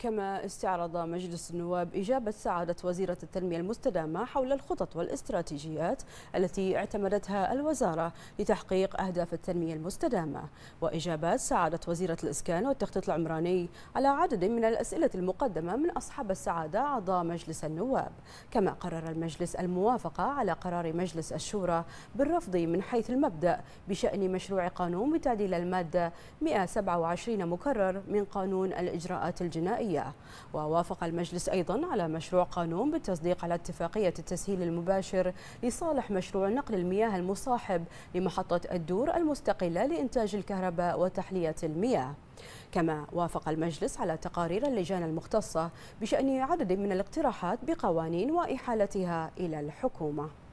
كما استعرض مجلس النواب إجابة سعادة وزيرة التنمية المستدامة حول الخطط والاستراتيجيات التي اعتمدتها الوزارة لتحقيق أهداف التنمية المستدامة وإجابات سعادة وزيرة الإسكان والتخطيط العمراني على عدد من الأسئلة المقدمة من أصحاب السعادة أعضاء مجلس النواب كما قرر المجلس الموافقة على قرار مجلس الشورى بالرفض من حيث المبدأ بشأن مشروع قانون بتعديل المادة 127 مكرر من قانون الإجراءات الجنائية الرئاسية ووافق المجلس أيضا على مشروع قانون بالتصديق على اتفاقية التسهيل المباشر لصالح مشروع نقل المياه المصاحب لمحطة الدور المستقلة لإنتاج الكهرباء وتحلية المياه كما وافق المجلس على تقارير اللجان المختصة بشأن عدد من الاقتراحات بقوانين وإحالتها إلى الحكومة